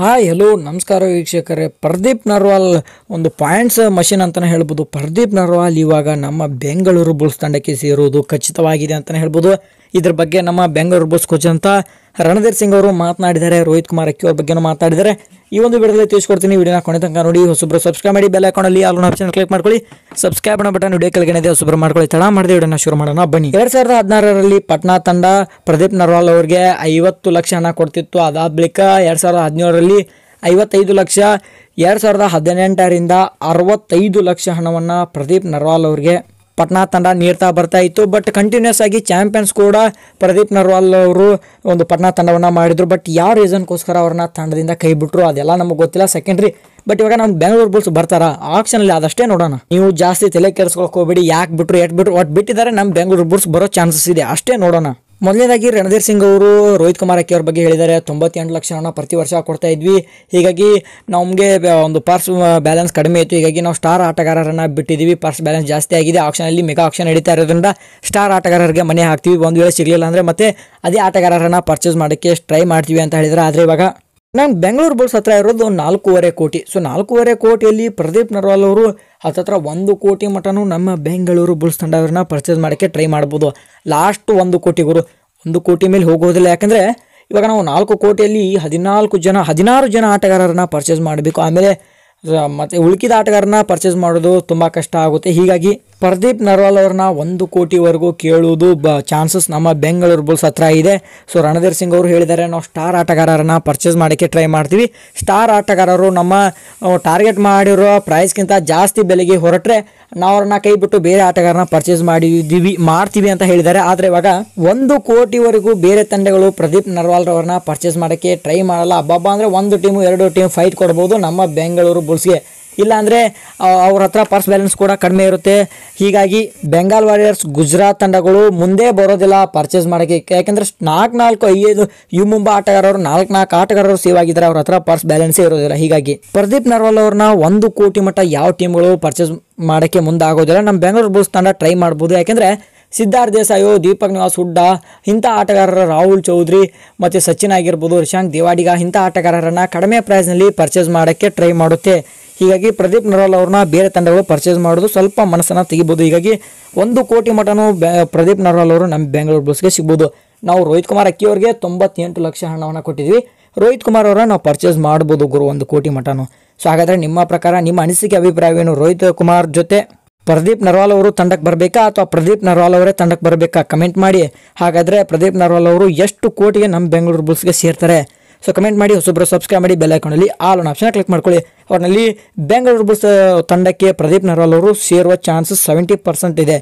hi hello ನಮಸ್ಕಾರ ವೀಕ್ಷಕರೇ ಪ್ರದೀಪ್ ನರ್ವಾಲ್ ಒಂದು ಪಾಯಿಂಟ್ಸ್ ಮಷಿನ್ ಅಂತಲೇ ಹೇಳ್ಬೋದು ಪ್ರದೀಪ್ ನರ್ವಾಲ್ ಇವಾಗ ನಮ್ಮ ಬೆಂಗಳೂರು ಬುಲ್ಸ್ ತಂಡಕ್ಕೆ ಸೇರುವುದು ಖಚಿತವಾಗಿದೆ ಅಂತಲೇ ಹೇಳ್ಬೋದು ಇದ್ರ ಬಗ್ಗೆ ನಮ್ಮ ಬೆಂಗಳೂರು ಬುಲ್ಸ್ ಕೋಚ್ ಅಂತ ರಣಧೀರ್ ಸಿಂಗ್ ಅವರು ಮಾತನಾಡಿದ್ದಾರೆ ರೋಹಿತ್ ಕುಮಾರ್ ಅಕ್ಕಿ ಅವ್ರ ಬಗ್ಗೆನೂ ಮಾತಾಡಿದರೆ ಈ ಒಂದು ವಿಡಿಯೋದಲ್ಲಿ ತಿಳಿಸ್ಕೊಡ್ತೀನಿ ವಿಡಿಯೋನ ಕೊನೆ ತನಕ ನೋಡಿ ಹೊಸಬ್ರು ಸಬ್ಸ್ಕ್ರೈಬ್ ಮಾಡಿ ಬೆಲ್ ಅಲ್ಲಿ ಆಲ್ ಆಪ್ಷನ್ ಕ್ಲಿಕ್ ಮಾಡ್ಕೊಳ್ಳಿ ಸಬ್ಸ್ಕ್ರೈಬ್ ಅನ್ನೋ ಬಟನ್ ವಿಡಿಯೋ ಕೆಳಗಡೆ ಹೊಸಬ್ರು ಮಾಡ್ಕೊಳ್ಳಿ ತಡ ಮಾಡಿದೆ ವಿಡಿಯೋನ ಶುರು ಮಾಡೋಣ ಬನ್ನಿ ಎರಡು ಸಾವಿರದ ಹದಿನಾರರಲ್ಲಿ ಪಟ್ನಾ ತಂಡ ಪ್ರದೀಪ್ ನರ್ವಾಲ್ ಅವರಿಗೆ ಐವತ್ತು ಲಕ್ಷ ಹಣ ಕೊಡ್ತಿತ್ತು ಅದಾದ ಬಳಿಕ ಎರಡು ಸಾವಿರದ ಹದಿನೇಳರಲ್ಲಿ ಇದರಲ್ಲಿ ಐವತ್ತೈದು ಲಕ್ಷ ಎರಡು ಸಾವಿರದ ಹದಿನೆಂಟರಿಂದ ಅರವತ್ತೈದು ಲಕ್ಷ ಹಣವನ್ನು ಪ್ರದೀಪ್ ನರ್ವಾಲ್ ಅವ್ರಿಗೆ ಪಟ್ನಾ ತಂಡ ನೀಡ್ತಾ ಬರ್ತಾ ಇತ್ತು ಬಟ್ ಕಂಟಿನ್ಯೂಸ್ ಆಗಿ ಚಾಂಪಿಯನ್ಸ್ ಕೂಡ ಪ್ರದೀಪ್ ನರ್ವಾಲ್ ಅವರು ಒಂದು ಪಟ್ನಾ ತಂಡವನ್ನು ಮಾಡಿದರು ಬಟ್ ಯಾವ ರೀಸನ್ಗೋಸ್ಕರ ಅವ್ರನ್ನ ತಂಡದಿಂದ ಕೈ ಬಿಟ್ಟರು ಅದೆಲ್ಲ ನಮಗೆ ಗೊತ್ತಿಲ್ಲ ಸೆಕೆಂಡ್ರಿ ಬಟ್ ಇವಾಗ ನಮ್ಮ ಬೆಂಗಳೂರು ಬುಲ್ಸ್ ಬರ್ತಾರಾ ಆಪ್ಷನಲ್ಲಿ ಅದಷ್ಟೇ ನೋಡೋಣ ನೀವು ಜಾಸ್ತಿ ತಲೆ ಕೆರೆಸ್ಕೊಳಕ್ಕೆ ಹೋಗ್ಬೇಡಿ ಯಾಕೆ ಬಿಟ್ಟರು ಎಟ್ ಬಿಟ್ಟರು ಒಟ್ಟು ಬಿಟ್ಟಿದ್ದಾರೆ ನಮ್ಮ ಬೆಂಗಳೂರು ಬುಲ್ಸ್ ಬರೋ ಚಾನ್ಸಸ್ ಇದೆ ಅಷ್ಟೇ ನೋಡೋಣ ಮೊದಲನೇದಾಗಿ ರಣಧೀರ್ ಸಿಂಗ್ ಅವರು ರೋಹಿತ್ ಕುಮಾರ್ ಅಕ್ಕಿ ಅವ್ರ ಬಗ್ಗೆ ಹೇಳಿದ್ದಾರೆ ತೊಂಬತ್ತೆಂಟು ಲಕ್ಷ ಹಣ ಪ್ರತಿ ವರ್ಷ ಕೊಡ್ತಾ ಇದ್ವಿ ಹೀಗಾಗಿ ನಮಗೆ ಒಂದು ಪರ್ಸ್ ಬ್ಯಾಲೆನ್ಸ್ ಕಡಿಮೆ ಇತ್ತು ಹೀಗಾಗಿ ನಾವು ಸ್ಟಾರ್ ಆಟಗಾರರನ್ನು ಬಿಟ್ಟಿದ್ದೀವಿ ಪರ್ಸ್ ಬ್ಯಾಲೆನ್ಸ್ ಜಾಸ್ತಿ ಆಗಿದೆ ಆಕ್ಷನಲ್ಲಿ ಮೆಗಾ ಆಕ್ಷನ್ ನಡೀತಾ ಇರೋದ್ರಿಂದ ಸ್ಟಾರ್ ಆಟಗಾರರಿಗೆ ಮನೆ ಹಾಕ್ತೀವಿ ಒಂದು ವೇಳೆ ಸಿಗಲಿಲ್ಲ ಅಂದರೆ ಮತ್ತೆ ಅದೇ ಆಟಗಾರರನ್ನು ಪರ್ಚೇಸ್ ಮಾಡೋಕ್ಕೆ ಟ್ರೈ ಮಾಡ್ತೀವಿ ಅಂತ ಹೇಳಿದರೆ ಆದರೆ ಇವಾಗ ನಂಗೆ ಬೆಂಗಳೂರು ಬುಲ್ಸ್ ಹತ್ರ ಇರೋದು ನಾಲ್ಕೂವರೆ ಕೋಟಿ ಸೊ ನಾಲ್ಕೂವರೆ ಕೋಟಿಯಲ್ಲಿ ಪ್ರದೀಪ್ ನರ್ವಾಲ್ ಅವರು ಹತ್ತತ್ರ ಒಂದು ಕೋಟಿ ಮಟನೂ ನಮ್ಮ ಬೆಂಗಳೂರು ಬುಲ್ಸ್ ತಂಡವ್ರನ್ನ ಪರ್ಚೇಸ್ ಮಾಡೋಕ್ಕೆ ಟ್ರೈ ಮಾಡ್ಬೋದು ಲಾಸ್ಟ್ ಒಂದು ಗುರು ಒಂದು ಕೋಟಿ ಮೇಲೆ ಹೋಗೋದಿಲ್ಲ ಯಾಕಂದರೆ ಇವಾಗ ನಾವು ನಾಲ್ಕು ಕೋಟಿಯಲ್ಲಿ ಹದಿನಾಲ್ಕು ಜನ ಹದಿನಾರು ಜನ ಆಟಗಾರರನ್ನ ಪರ್ಚೇಸ್ ಮಾಡಬೇಕು ಆಮೇಲೆ ಮತ್ತು ಉಳ್ಕಿದ ಆಟಗಾರನ ಪರ್ಚೇಸ್ ಮಾಡೋದು ತುಂಬ ಕಷ್ಟ ಆಗುತ್ತೆ ಹೀಗಾಗಿ ಪ್ರದೀಪ್ ನರ್ವಾಲ್ ಅವ್ರನ್ನ ಒಂದು ಕೋಟಿವರೆಗೂ ಕೇಳುವುದು ಬ ಚಾನ್ಸಸ್ ನಮ್ಮ ಬೆಂಗಳೂರು ಬುಲ್ಸ್ ಹತ್ರ ಇದೆ ಸೊ ರಣಧೀರ್ ಸಿಂಗ್ ಅವರು ಹೇಳಿದ್ದಾರೆ ನಾವು ಸ್ಟಾರ್ ಆಟಗಾರರನ್ನ ಪರ್ಚೇಸ್ ಮಾಡೋಕ್ಕೆ ಟ್ರೈ ಮಾಡ್ತೀವಿ ಸ್ಟಾರ್ ಆಟಗಾರರು ನಮ್ಮ ಟಾರ್ಗೆಟ್ ಮಾಡಿರೋ ಪ್ರೈಸ್ಗಿಂತ ಜಾಸ್ತಿ ಬೆಲೆಗೆ ಹೊರಟ್ರೆ ನಾವು ಅವ್ರನ್ನ ಕೈ ಬಿಟ್ಟು ಬೇರೆ ಆಟಗಾರನ ಪರ್ಚೇಸ್ ಮಾಡಿದ್ದೀವಿ ಮಾಡ್ತೀವಿ ಅಂತ ಹೇಳಿದ್ದಾರೆ ಆದರೆ ಇವಾಗ ಒಂದು ಕೋಟಿವರೆಗೂ ಬೇರೆ ತಂಡಗಳು ಪ್ರದೀಪ್ ನರ್ವಾಲ್ರವ್ರನ್ನ ಪರ್ಚೇಸ್ ಮಾಡೋಕ್ಕೆ ಟ್ರೈ ಮಾಡಲ್ಲ ಅಬ್ಬಬ್ಬ ಅಂದರೆ ಒಂದು ಟೀಮು ಎರಡು ಟೀಮ್ ಫೈಟ್ ಕೊಡ್ಬೋದು ನಮ್ಮ ಬೆಂಗಳೂರು ಬುಲ್ಸ್ಗೆ ಇಲ್ಲಾಂದರೆ ಅವ್ರ ಹತ್ರ ಪರ್ಸ್ ಬ್ಯಾಲೆನ್ಸ್ ಕೂಡ ಕಡಿಮೆ ಇರುತ್ತೆ ಹೀಗಾಗಿ ಬೆಂಗಾಲ್ ವಾರಿಯರ್ಸ್ ಗುಜರಾತ್ ತಂಡಗಳು ಮುಂದೆ ಬರೋದಿಲ್ಲ ಪರ್ಚೇಸ್ ಮಾಡೋಕ್ಕೆ ಯಾಕೆಂದರೆ ನಾಲ್ಕು ನಾಲ್ಕು ಐದು ಯು ಮುಂಬಾ ಆಟಗಾರರು ನಾಲ್ಕು ನಾಲ್ಕು ಆಟಗಾರರು ಸೇವ್ ಆಗಿದ್ದಾರೆ ಅವ್ರ ಹತ್ರ ಪರ್ಸ್ ಬ್ಯಾಲೆನ್ಸೇ ಇರೋದಿಲ್ಲ ಹೀಗಾಗಿ ಪ್ರದೀಪ್ ನರ್ವಾಲ್ ಅವ್ರನ್ನ ಒಂದು ಕೋಟಿ ಮಟ್ಟ ಯಾವ ಟೀಮ್ಗಳು ಪರ್ಚೇಸ್ ಮಾಡೋಕ್ಕೆ ಮುಂದಾಗೋದಿಲ್ಲ ನಮ್ಮ ಬೆಂಗಳೂರು ಬುಲ್ಸ್ ತಂಡ ಟ್ರೈ ಮಾಡ್ಬೋದು ಯಾಕೆಂದರೆ ಸಿದ್ಧಾರ್ಥ ದೇಸಾಯೋ ದೀಪಕ್ ನಿವಾಸ್ ಹುಡ್ಡ ಇಂಥ ಆಟಗಾರರ ರಾಹುಲ್ ಚೌಧರಿ ಮತ್ತು ಸಚಿನ್ ಆಗಿರ್ಬೋದು ರಿಶಾಂಕ್ ದೇವಾಡಿಗ ಇಂಥ ಆಟಗಾರರನ್ನು ಕಡಿಮೆ ಪ್ರೈಸ್ನಲ್ಲಿ ಪರ್ಚೇಸ್ ಮಾಡೋಕ್ಕೆ ಟ್ರೈ ಮಾಡುತ್ತೆ ಹೀಗಾಗಿ ಪ್ರದೀಪ್ ನರವಾಲ್ ಅವ್ರನ್ನ ಬೇರೆ ತಂಡಗಳು ಪರ್ಚೇಸ್ ಮಾಡೋದು ಸ್ವಲ್ಪ ಮನಸ್ಸನ್ನು ತೆಗಿಬೋದು ಹೀಗಾಗಿ ಒಂದು ಕೋಟಿ ಬೆ ಪ್ರದೀಪ್ ನರ್ವಾಲ್ ಅವರು ನಮ್ಮ ಬೆಂಗಳೂರು ಬಸ್ಗೆ ಸಿಗ್ಬೋದು ನಾವು ರೋಹಿತ್ ಕುಮಾರ್ ಅಕ್ಕಿಯವ್ರಿಗೆ ತೊಂಬತ್ತೆಂಟು ಲಕ್ಷ ಹಣವನ್ನು ಕೊಟ್ಟಿದ್ವಿ ರೋಹಿತ್ ಕುಮಾರ್ ಅವರನ್ನ ನಾವು ಪರ್ಚೇಸ್ ಮಾಡ್ಬೋದು ಗುರು ಒಂದು ಕೋಟಿ ಮಟನು ಸೊ ಹಾಗಾದರೆ ನಿಮ್ಮ ಪ್ರಕಾರ ನಿಮ್ಮ ಅನಿಸಿಕೆ ಅಭಿಪ್ರಾಯವೇನು ರೋಹಿತ್ ಕುಮಾರ್ ಜೊತೆ ಪ್ರದೀಪ್ ನರ್ವಾಲ್ ಅವರು ತಂಡಕ್ಕೆ ಬರಬೇಕಾ ಅಥವಾ ಪ್ರದೀಪ್ ನರ್ವಾಲ್ ಅವರೇ ತಂಡಕ್ಕೆ ಬರಬೇಕಾ ಕಮೆಂಟ್ ಮಾಡಿ ಹಾಗಾದರೆ ಪ್ರದೀಪ್ ನರ್ವಾಲ್ ಅವರು ಎಷ್ಟು ಕೋಟಿಗೆ ನಮ್ಮ ಬೆಂಗಳೂರು ಬುಲ್ಸ್ಗೆ ಸೇರ್ತಾರೆ ಸೊ ಕಮೆಂಟ್ ಮಾಡಿ ಹೊಸೊಬ್ಬರು ಸಬ್ಸ್ಕ್ರೈಬ್ ಮಾಡಿ ಬೆಲ್ ಹಾಕೊಂಡಲ್ಲಿ ಆಲ್ ಆನ್ ಆಪ್ಷನ್ ಕ್ಲಿಕ್ ಮಾಡ್ಕೊಳ್ಳಿ ಅವ್ರನ್ನಲ್ಲಿ ಬೆಂಗಳೂರು ಬುಲ್ಸ್ ತಂಡಕ್ಕೆ ಪ್ರದೀಪ್ ನರ್ವಾಲ್ ಅವರು ಸೇರುವ ಚಾನ್ಸಸ್ ಸೆವೆಂಟಿ ಪರ್ಸೆಂಟ್ ಇದೆ